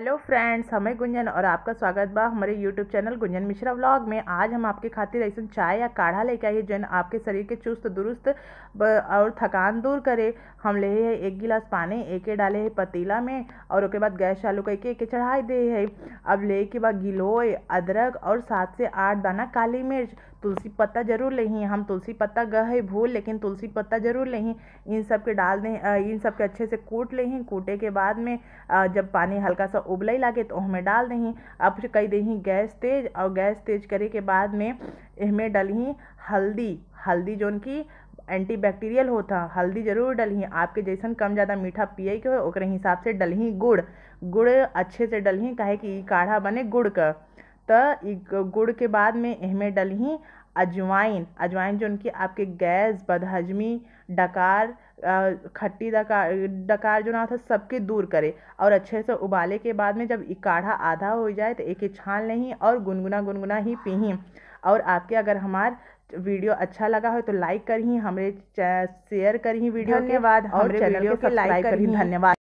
hello friends हमें गुंजन और आपका स्वागत बा हमारे YouTube channel Gunjan Mishra vlog में आज हम आपके खातिर ऐसा चाय या काढ़ा लेके आइए जन आपके शरीर के चुस्त दुरुस्त और थकान दूर करे हम ले है एक गिलास पानी एक डाले है पतीला में और उसके बाद गैस चालू करके एक चढ़ाई दे है अब ले के बाद गिलोय अदरक और सात से आठ दाना काली मिर्च तुलसी पत्ता जरूर लें हम तुलसी पत्ता गए भूल लेकिन तुलसी पत्ता जरूर लें इन सब के डाल दें इन सब के अच्छे से कूट लें कूटे के बाद में जब पानी हल्का सा थोड़ा उबलई लागे तो उसमें डाल दही अब कई दही गैस तेज और गैस तेज करे के बाद में इसमें डलही हल्दी हल्दी जो उनकी एंटी बैक्टीरियल होता हल्दी जरूर डलही आपके जैसन कम ज़्यादा मीठा पिए के हो हिसाब से डलही गुड़ गुड़ अच्छे से डलही कहे कि काढ़ा बने गुड़ का तो गुड़ के बाद में इसमें डलही अजवाइन अजवाइन जो उनकी आपके गैस बदहजमी डकार खट्टी डकार डकार जो ना था सबके दूर करे और अच्छे से उबाले के बाद में जब काढ़ा आधा हो जाए तो एक छान लें और गुनगुना गुनगुना ही पीहीं और आपके अगर हमार वीडियो अच्छा लगा हो तो लाइक करी हमारे शेयर करी वीडियो के बाद और चैनल को लाइक करी धन्यवाद